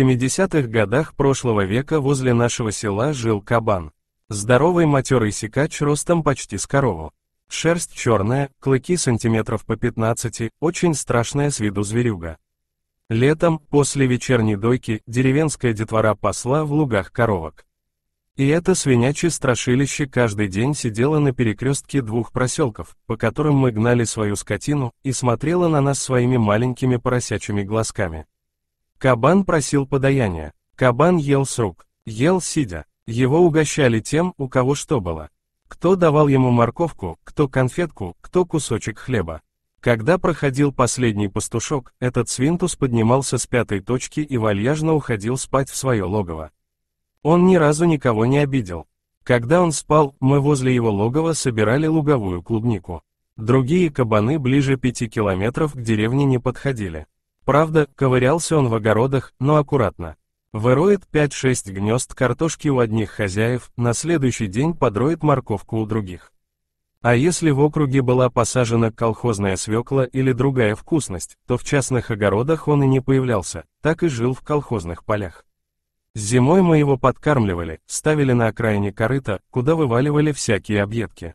70-х годах прошлого века возле нашего села жил кабан. Здоровый матерый сикач ростом почти с корову. Шерсть черная, клыки сантиметров по 15, очень страшная с виду зверюга. Летом, после вечерней дойки, деревенская детвора пасла в лугах коровок. И это свинячье страшилище каждый день сидело на перекрестке двух проселков, по которым мы гнали свою скотину, и смотрело на нас своими маленькими поросячьими глазками. Кабан просил подаяния. Кабан ел с рук, ел сидя. Его угощали тем, у кого что было. Кто давал ему морковку, кто конфетку, кто кусочек хлеба. Когда проходил последний пастушок, этот свинтус поднимался с пятой точки и вальяжно уходил спать в свое логово. Он ни разу никого не обидел. Когда он спал, мы возле его логова собирали луговую клубнику. Другие кабаны ближе пяти километров к деревне не подходили. Правда, ковырялся он в огородах, но аккуратно. Выроет 5-6 гнезд картошки у одних хозяев, на следующий день подроет морковку у других. А если в округе была посажена колхозная свекла или другая вкусность, то в частных огородах он и не появлялся, так и жил в колхозных полях. Зимой мы его подкармливали, ставили на окраине корыта, куда вываливали всякие объедки.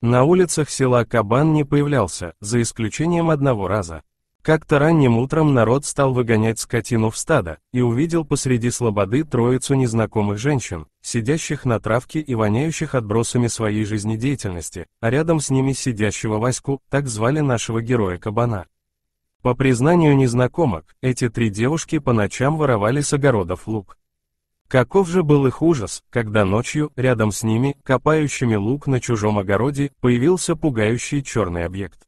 На улицах села Кабан не появлялся, за исключением одного раза, как-то ранним утром народ стал выгонять скотину в стадо, и увидел посреди слободы троицу незнакомых женщин, сидящих на травке и воняющих отбросами своей жизнедеятельности, а рядом с ними сидящего Ваську, так звали нашего героя Кабана. По признанию незнакомок, эти три девушки по ночам воровали с огородов лук. Каков же был их ужас, когда ночью, рядом с ними, копающими лук на чужом огороде, появился пугающий черный объект.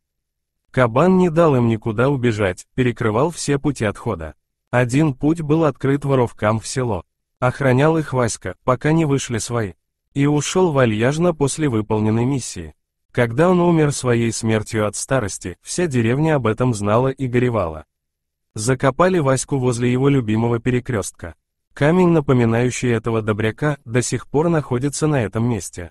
Кабан не дал им никуда убежать, перекрывал все пути отхода. Один путь был открыт воровкам в село. Охранял их Васька, пока не вышли свои. И ушел вальяжно после выполненной миссии. Когда он умер своей смертью от старости, вся деревня об этом знала и горевала. Закопали Ваську возле его любимого перекрестка. Камень, напоминающий этого добряка, до сих пор находится на этом месте.